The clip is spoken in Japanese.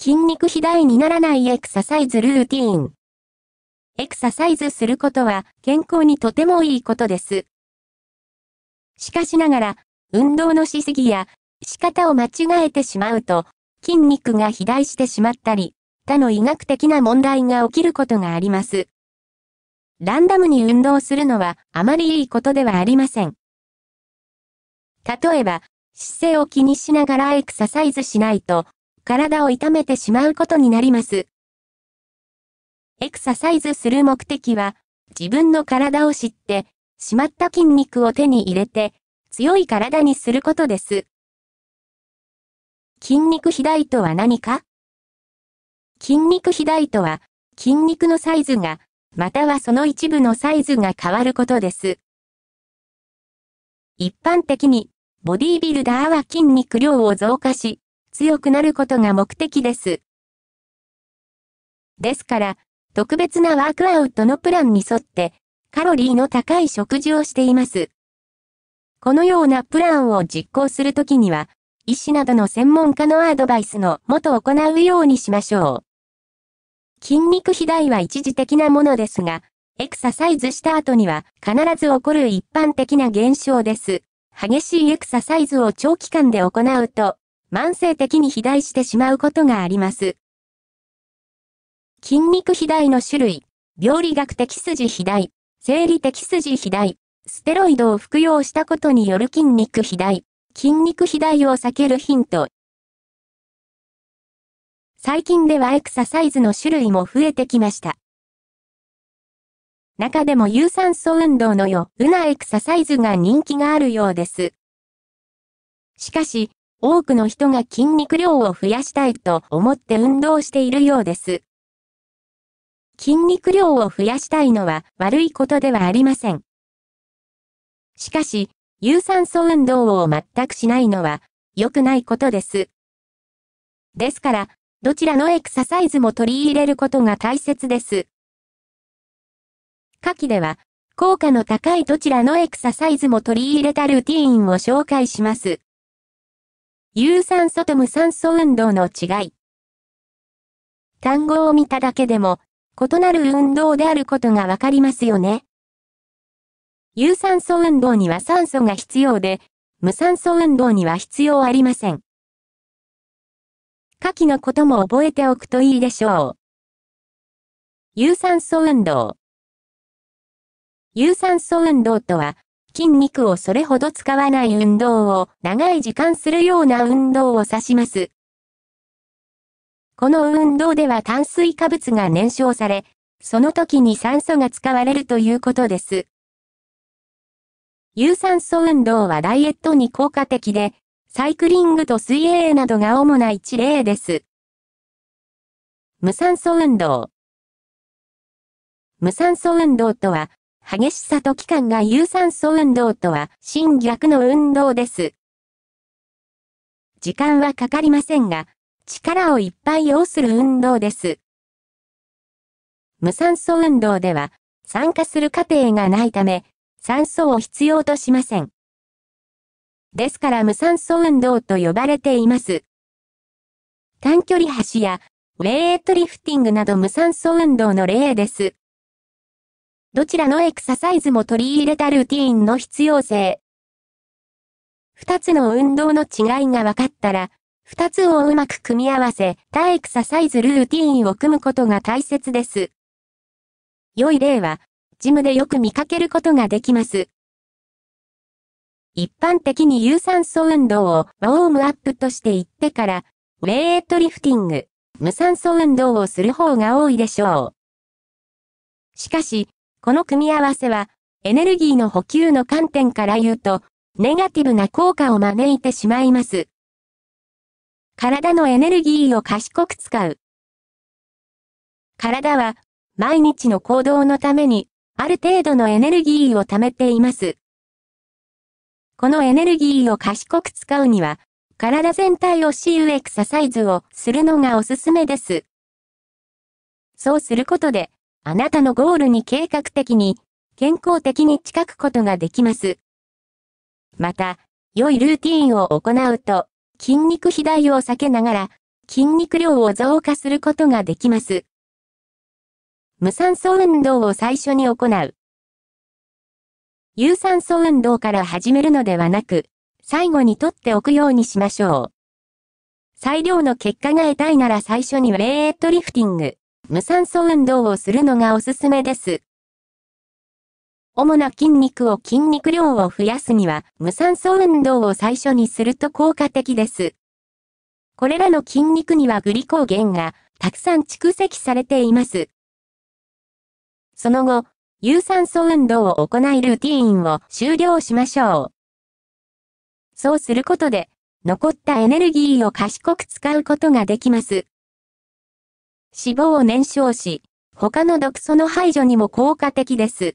筋肉肥大にならないエクササイズルーティーン。エクササイズすることは健康にとてもいいことです。しかしながら、運動のしすぎや仕方を間違えてしまうと、筋肉が肥大してしまったり、他の医学的な問題が起きることがあります。ランダムに運動するのはあまりいいことではありません。例えば、姿勢を気にしながらエクササイズしないと、体を痛めてしまうことになります。エクササイズする目的は、自分の体を知って、しまった筋肉を手に入れて、強い体にすることです。筋肉肥大とは何か筋肉肥大とは、筋肉のサイズが、またはその一部のサイズが変わることです。一般的に、ボディービルダーは筋肉量を増加し、強くなることが目的です。ですから、特別なワークアウトのプランに沿って、カロリーの高い食事をしています。このようなプランを実行するときには、医師などの専門家のアドバイスのもと行うようにしましょう。筋肉肥大は一時的なものですが、エクササイズした後には必ず起こる一般的な現象です。激しいエクササイズを長期間で行うと、慢性的に肥大してしまうことがあります。筋肉肥大の種類、病理学的筋肥大、生理的筋肥大、ステロイドを服用したことによる筋肉肥大、筋肉肥大を避けるヒント。最近ではエクササイズの種類も増えてきました。中でも有酸素運動のようなエクササイズが人気があるようです。しかし、多くの人が筋肉量を増やしたいと思って運動しているようです。筋肉量を増やしたいのは悪いことではありません。しかし、有酸素運動を全くしないのは良くないことです。ですから、どちらのエクササイズも取り入れることが大切です。下記では、効果の高いどちらのエクササイズも取り入れたルーティーンを紹介します。有酸素と無酸素運動の違い。単語を見ただけでも、異なる運動であることがわかりますよね。有酸素運動には酸素が必要で、無酸素運動には必要ありません。下記のことも覚えておくといいでしょう。有酸素運動。有酸素運動とは、筋肉をそれほど使わない運動を長い時間するような運動を指します。この運動では炭水化物が燃焼され、その時に酸素が使われるということです。有酸素運動はダイエットに効果的で、サイクリングと水泳などが主な一例です。無酸素運動無酸素運動とは、激しさと期間が有酸素運動とは、新逆の運動です。時間はかかりませんが、力をいっぱい要する運動です。無酸素運動では、酸化する過程がないため、酸素を必要としません。ですから無酸素運動と呼ばれています。短距離端や、ウェイトリフティングなど無酸素運動の例です。どちらのエクササイズも取り入れたルーティーンの必要性。二つの運動の違いが分かったら、二つをうまく組み合わせ、他エクササイズルーティーンを組むことが大切です。良い例は、ジムでよく見かけることができます。一般的に有酸素運動をウォームアップとして言ってから、ウェイトリフティング、無酸素運動をする方が多いでしょう。しかし、この組み合わせは、エネルギーの補給の観点から言うと、ネガティブな効果を招いてしまいます。体のエネルギーを賢く使う。体は、毎日の行動のために、ある程度のエネルギーを貯めています。このエネルギーを賢く使うには、体全体をしうエクササイズをするのがおすすめです。そうすることで、あなたのゴールに計画的に、健康的に近くことができます。また、良いルーティンを行うと、筋肉肥大を避けながら、筋肉量を増加することができます。無酸素運動を最初に行う。有酸素運動から始めるのではなく、最後にとっておくようにしましょう。最良の結果が得たいなら最初にウェイトリフティング、無酸素運動をするのがおすすめです。主な筋肉を筋肉量を増やすには、無酸素運動を最初にすると効果的です。これらの筋肉にはグリコーゲンがたくさん蓄積されています。その後、有酸素運動を行いルーティーンを終了しましょう。そうすることで、残ったエネルギーを賢く使うことができます。脂肪を燃焼し、他の毒素の排除にも効果的です。